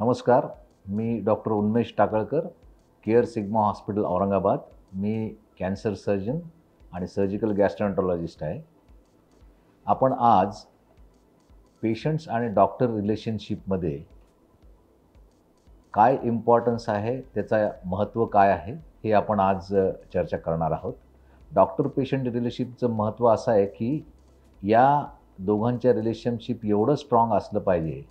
नमस्कार मी doctor Unmesh Takalkar care sigma hospital Aurangabad मी कॅन्सर सर्जन आणि सर्जिकल गॅस्ट्रॉन्टॉलॉजिस्ट आहे आपण आज पेशंट्स आणि डॉक्टर रिलेशनशिपमध्ये काय इम्पॉर्टन्स आहे त्याचा महत्त्व काय आहे हे आपण आज चर्चा करणार आहोत डॉक्टर पेशंट रिलेशनशिपचं महत्त्व असं आहे की या दोघांच्या रिलेशनशिप एवढं स्ट्रॉंग असलं पाहिजे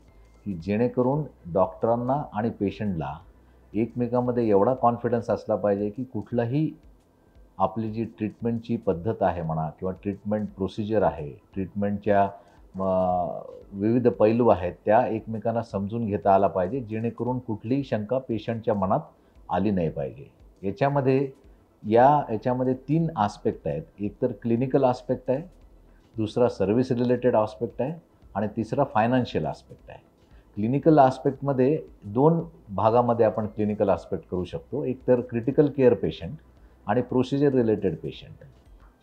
की जेणेकरून डॉक्टरांना आणि पेशंटला एकमेकामध्ये एवढा कॉन्फिडन्स असला पाहिजे की कुठलाही आपली जी ट्रीटमेंटची पद्धत आहे म्हणा किंवा ट्रीटमेंट प्रोसिजर आहे ट्रीटमेंटच्या विविध पैलू आहेत त्या एकमेकांना समजून घेता आला पाहिजे जेणेकरून कुठलीही शंका पेशंटच्या मनात आली नाही पाहिजे याच्यामध्ये या याच्यामध्ये तीन आस्पेक्ट आहेत एक तर क्लिनिकल आस्पेक्ट आहे दुसरा सर्व्हिस रिलेटेड आस्पेक्ट आहे आणि तिसरा फायनान्शियल आस्पेक्ट आहे क्लिनिकल आस्पेक्टमध्ये दोन भागामध्ये आपण क्लिनिकल आस्पेक्ट करू शकतो एक तर क्रिटिकल केअर पेशंट आणि प्रोसिजर रिलेटेड पेशंट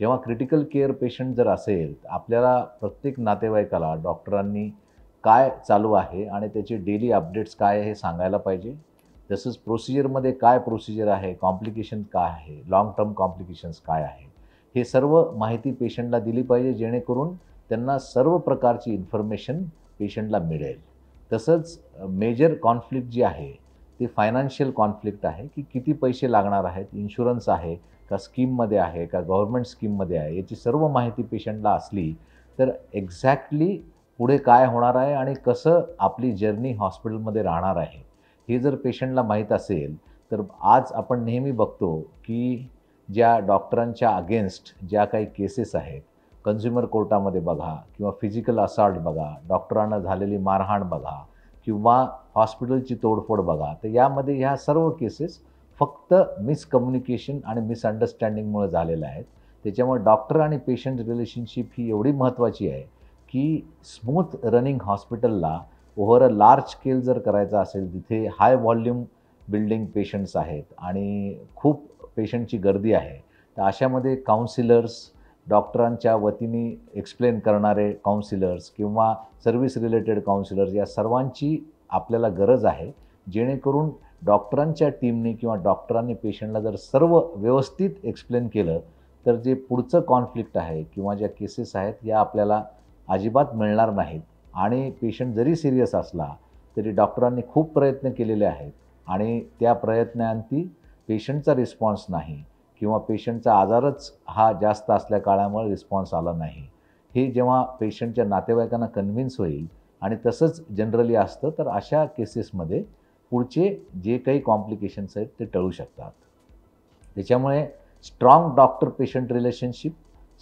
जेव्हा क्रिटिकल केअर पेशंट जर असेल आपल्याला प्रत्येक नातेवाईकाला डॉक्टरांनी काय चालू आहे आणि त्याचे डेली अपडेट्स काय हे सांगायला पाहिजे तसंच प्रोसिजरमध्ये काय प्रोसिजर आहे कॉम्प्लिकेशन काय आहे लाँग टर्म कॉम्प्लिकेशन्स काय आहे हे सर्व माहिती पेशंटला दिली पाहिजे जेणेकरून त्यांना सर्व प्रकारची इन्फॉर्मेशन पेशंटला मिळेल तसंच मेजर कॉन्फ्लिक्ट जी आहे ते फायनान्शियल कॉन्फ्लिक्ट आहे की किती पैसे लागणार आहेत इन्शुरन्स आहे का स्कीममध्ये आहे का गव्हर्मेंट स्कीममध्ये आहे याची सर्व माहिती पेशंटला असली तर एक्झॅक्टली पुढे काय होणार आहे आणि कसं आपली जर्नी हॉस्पिटलमध्ये राहणार आहे हे जर पेशंटला माहीत असेल तर आज आपण नेहमी बघतो की ज्या डॉक्टरांच्या अगेन्स्ट ज्या काही केसेस आहेत कन्झ्युमर कोर्टामध्ये बघा किंवा फिजिकल असाल्ट बघा डॉक्टरांना झालेली मारहाण बघा किंवा हॉस्पिटलची तोडफोड बघा तर यामध्ये ह्या सर्व केसेस फक्त मिसकम्युनिकेशन आणि मिसअंडरस्टँडिंगमुळे झालेल्या आहेत त्याच्यामुळे डॉक्टर आणि पेशंट रिलेशनशिप ही एवढी महत्त्वाची आहे की स्मूथ रनिंग हॉस्पिटलला ओव्हर अ लार्ज स्केल जर करायचा असेल तिथे हाय व्हॉल्यूम बिल्डिंग पेशंट्स आहेत आणि खूप पेशंटची गर्दी आहे तर अशामध्ये काउन्सिलर्स डॉक्टरांच्या वतीने एक्सप्लेन करणारे काउन्सिलर्स किंवा सर्व्हिस रिलेटेड काउन्सिलर्स या सर्वांची आपल्याला गरज आहे जेणेकरून डॉक्टरांच्या टीमने किंवा डॉक्टरांनी पेशंटला जर सर्व व्यवस्थित एक्सप्लेन केलं तर जे पुढचं कॉन्फ्लिक्ट आहे किंवा ज्या केसेस आहेत या आपल्याला अजिबात मिळणार नाहीत आणि पेशंट जरी सिरियस असला तरी डॉक्टरांनी खूप प्रयत्न केलेले आहेत आणि त्या प्रयत्नांती पेशंटचा रिस्पॉन्स नाही किंवा पेशंटचा आजारच हा जास्त असल्या काळामुळे रिस्पॉन्स आला नाही हे जेव्हा पेशंटच्या नातेवाईकांना कन्व्हिन्स होईल आणि तसंच जनरली असतं तर अशा केसेसमध्ये पुढचे जे काही कॉम्प्लिकेशन्स आहेत ते टळू शकतात त्याच्यामुळे strong doctor patient relationship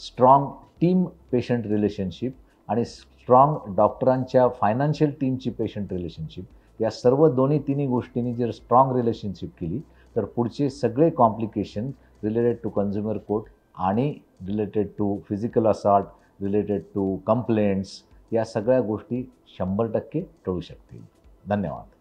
strong team patient relationship आणि स्ट्रॉंग डॉक्टरांच्या फायनान्शियल टीमची पेशंट रिलेशनशिप या सर्व दोन्ही तिन्ही गोष्टींनी जर स्ट्रॉंग रिलेशनशिप केली तर पुढचे सगळे complication related to consumer code आणि related to physical assault related to complaints या सगळ्या गोष्टी शंभर टक्के टळू शकतील धन्यवाद